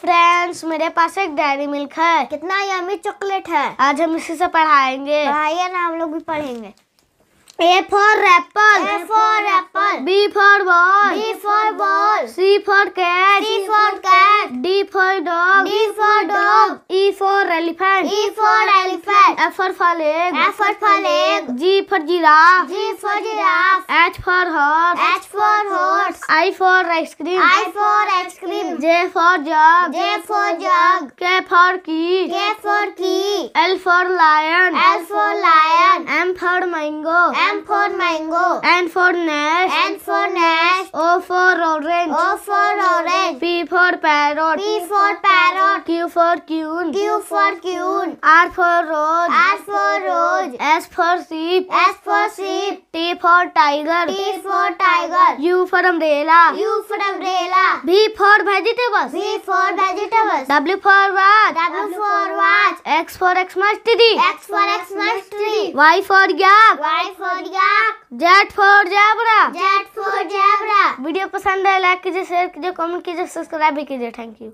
Friends मेरे पास एक dairy milk है कितना यमी चॉकलेट है आज हम इसी से पढ़ाएंगे पढ़ाइए ना हम लोग भी पढ़ेंगे A for apple. A for apple. B for ball. B for ball. C for cat. C for cat. D for dog. D for dog. E for elephant. E for elephant. F for frog. F for frog. G for giraffe. G for giraffe. H for horse. H for I for ice cream. I for ice cream. J for jug. J for jug. K for key. K for key. L for lion. L for lion. M for mango. M for mango. N for nest. N for nest. O for orange. O for orange. P for parrot. P for parrot. Q for queen. Q for queen. R for rose. S for sheep. S for sheep. T for tiger. T for tiger. U for umbrella. U for umbrella. V for vegetables. V for vegetables. W for watch. W for watch. X for Xmas tree. X for Xmas tree. Y for yak. Y for yak. Z for zebra. Z for zebra. Video पसंद है like कीजिए share कीजिए comment कीजिए subscribe भी कीजिए thank you